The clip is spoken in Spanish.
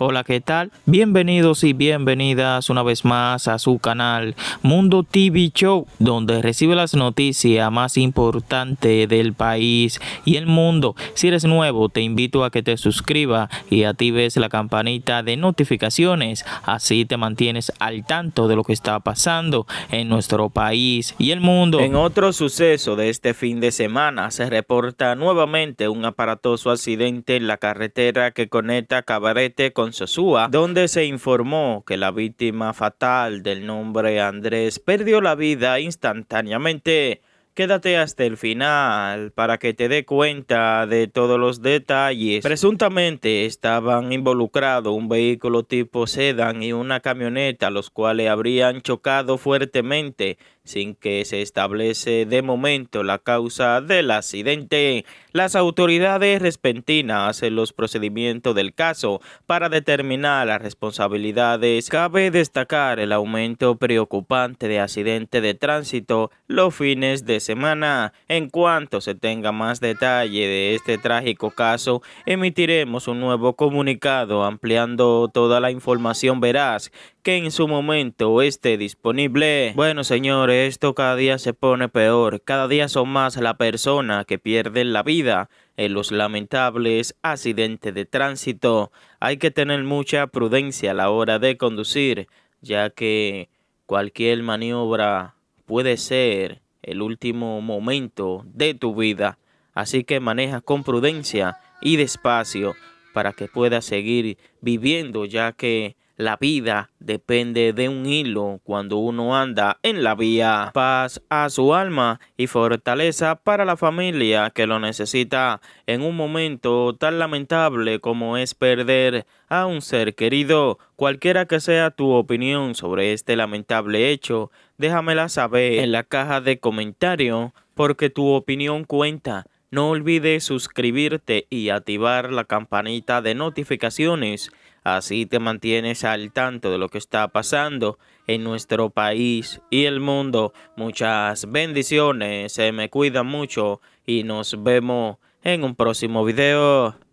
Hola, ¿qué tal? Bienvenidos y bienvenidas una vez más a su canal Mundo TV Show, donde recibe las noticias más importantes del país y el mundo. Si eres nuevo, te invito a que te suscribas y actives la campanita de notificaciones. Así te mantienes al tanto de lo que está pasando en nuestro país y el mundo. En otro suceso de este fin de semana, se reporta nuevamente un aparatoso accidente en la carretera que conecta Cabarete con donde se informó que la víctima fatal del nombre Andrés perdió la vida instantáneamente. Quédate hasta el final para que te dé cuenta de todos los detalles. Presuntamente estaban involucrados un vehículo tipo sedan y una camioneta, los cuales habrían chocado fuertemente sin que se establece de momento la causa del accidente, las autoridades repentinas en los procedimientos del caso para determinar las responsabilidades. Cabe destacar el aumento preocupante de accidentes de tránsito los fines de semana. En cuanto se tenga más detalle de este trágico caso, emitiremos un nuevo comunicado ampliando toda la información veraz que en su momento esté disponible. Bueno, señores, esto cada día se pone peor. Cada día son más las personas que pierden la vida en los lamentables accidentes de tránsito. Hay que tener mucha prudencia a la hora de conducir, ya que cualquier maniobra puede ser el último momento de tu vida. Así que maneja con prudencia y despacio para que puedas seguir viviendo, ya que la vida depende de un hilo cuando uno anda en la vía. Paz a su alma y fortaleza para la familia que lo necesita en un momento tan lamentable como es perder a un ser querido. Cualquiera que sea tu opinión sobre este lamentable hecho, déjamela saber en la caja de comentarios porque tu opinión cuenta. No olvides suscribirte y activar la campanita de notificaciones, así te mantienes al tanto de lo que está pasando en nuestro país y el mundo. Muchas bendiciones, se me cuida mucho y nos vemos en un próximo video.